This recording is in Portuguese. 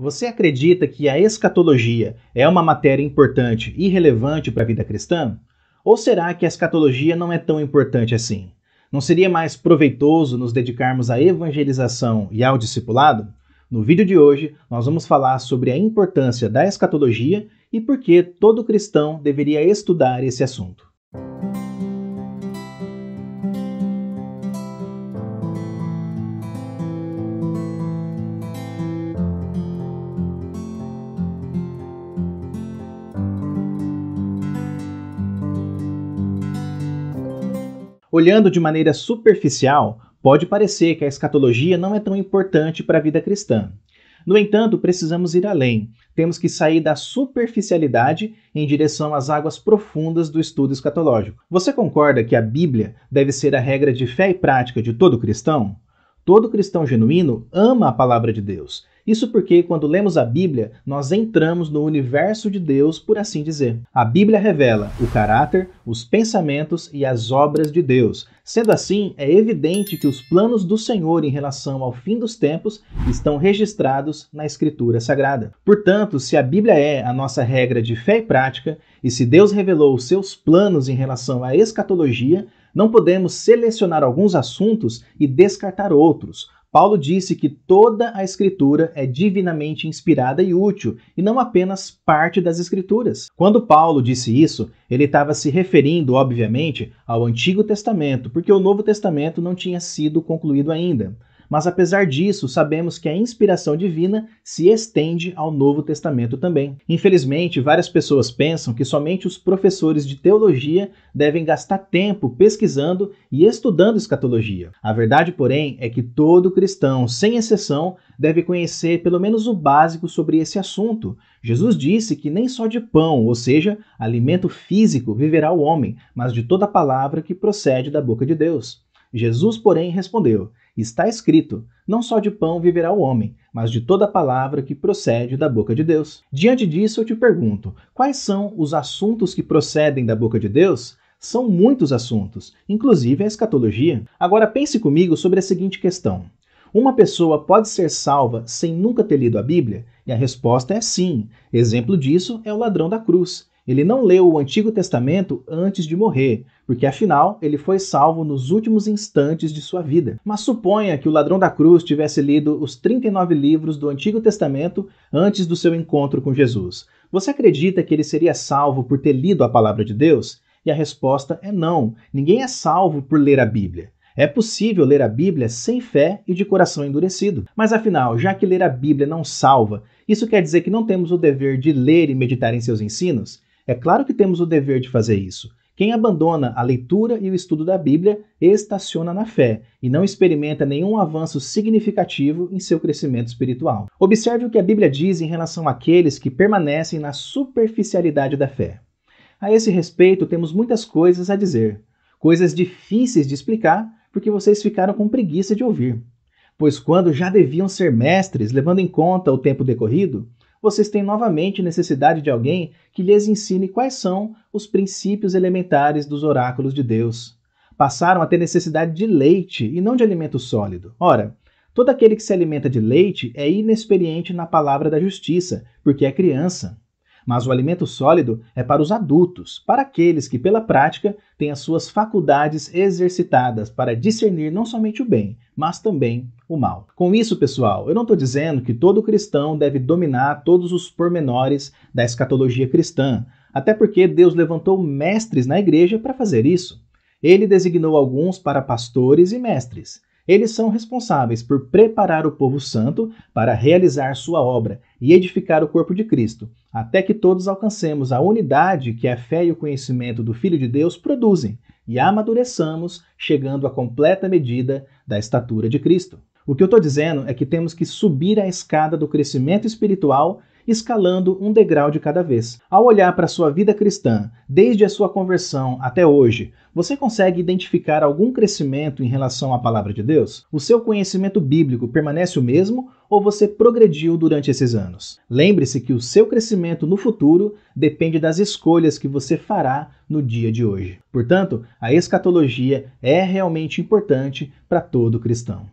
Você acredita que a escatologia é uma matéria importante e relevante para a vida cristã? Ou será que a escatologia não é tão importante assim? Não seria mais proveitoso nos dedicarmos à evangelização e ao discipulado? No vídeo de hoje, nós vamos falar sobre a importância da escatologia e por que todo cristão deveria estudar esse assunto. Olhando de maneira superficial, pode parecer que a escatologia não é tão importante para a vida cristã. No entanto, precisamos ir além. Temos que sair da superficialidade em direção às águas profundas do estudo escatológico. Você concorda que a Bíblia deve ser a regra de fé e prática de todo cristão? Todo cristão genuíno ama a palavra de Deus isso porque, quando lemos a Bíblia, nós entramos no universo de Deus, por assim dizer. A Bíblia revela o caráter, os pensamentos e as obras de Deus. Sendo assim, é evidente que os planos do Senhor em relação ao fim dos tempos estão registrados na Escritura Sagrada. Portanto, se a Bíblia é a nossa regra de fé e prática, e se Deus revelou os seus planos em relação à escatologia, não podemos selecionar alguns assuntos e descartar outros Paulo disse que toda a Escritura é divinamente inspirada e útil, e não apenas parte das Escrituras. Quando Paulo disse isso, ele estava se referindo, obviamente, ao Antigo Testamento, porque o Novo Testamento não tinha sido concluído ainda. Mas apesar disso, sabemos que a inspiração divina se estende ao Novo Testamento também. Infelizmente, várias pessoas pensam que somente os professores de teologia devem gastar tempo pesquisando e estudando escatologia. A verdade, porém, é que todo cristão, sem exceção, deve conhecer pelo menos o básico sobre esse assunto. Jesus disse que nem só de pão, ou seja, alimento físico, viverá o homem, mas de toda palavra que procede da boca de Deus. Jesus, porém, respondeu: Está escrito: Não só de pão viverá o homem, mas de toda palavra que procede da boca de Deus. Diante disso, eu te pergunto: quais são os assuntos que procedem da boca de Deus? São muitos assuntos, inclusive a escatologia. Agora pense comigo sobre a seguinte questão: uma pessoa pode ser salva sem nunca ter lido a Bíblia? E a resposta é sim. Exemplo disso é o ladrão da cruz. Ele não leu o Antigo Testamento antes de morrer, porque afinal ele foi salvo nos últimos instantes de sua vida. Mas suponha que o ladrão da cruz tivesse lido os 39 livros do Antigo Testamento antes do seu encontro com Jesus. Você acredita que ele seria salvo por ter lido a palavra de Deus? E a resposta é não. Ninguém é salvo por ler a Bíblia. É possível ler a Bíblia sem fé e de coração endurecido. Mas afinal, já que ler a Bíblia não salva, isso quer dizer que não temos o dever de ler e meditar em seus ensinos? É claro que temos o dever de fazer isso. Quem abandona a leitura e o estudo da Bíblia estaciona na fé e não experimenta nenhum avanço significativo em seu crescimento espiritual. Observe o que a Bíblia diz em relação àqueles que permanecem na superficialidade da fé. A esse respeito, temos muitas coisas a dizer, coisas difíceis de explicar porque vocês ficaram com preguiça de ouvir. Pois quando já deviam ser mestres, levando em conta o tempo decorrido, vocês têm novamente necessidade de alguém que lhes ensine quais são os princípios elementares dos oráculos de Deus. Passaram a ter necessidade de leite e não de alimento sólido. Ora, todo aquele que se alimenta de leite é inexperiente na palavra da justiça, porque é criança. Mas o alimento sólido é para os adultos, para aqueles que, pela prática, têm as suas faculdades exercitadas para discernir não somente o bem, mas também o mal. Com isso, pessoal, eu não estou dizendo que todo cristão deve dominar todos os pormenores da escatologia cristã, até porque Deus levantou mestres na igreja para fazer isso. Ele designou alguns para pastores e mestres. Eles são responsáveis por preparar o povo santo para realizar sua obra e edificar o corpo de Cristo, até que todos alcancemos a unidade que a fé e o conhecimento do Filho de Deus produzem e amadureçamos, chegando à completa medida da estatura de Cristo. O que eu estou dizendo é que temos que subir a escada do crescimento espiritual escalando um degrau de cada vez. Ao olhar para sua vida cristã, desde a sua conversão até hoje, você consegue identificar algum crescimento em relação à palavra de Deus? O seu conhecimento bíblico permanece o mesmo ou você progrediu durante esses anos? Lembre-se que o seu crescimento no futuro depende das escolhas que você fará no dia de hoje. Portanto, a escatologia é realmente importante para todo cristão.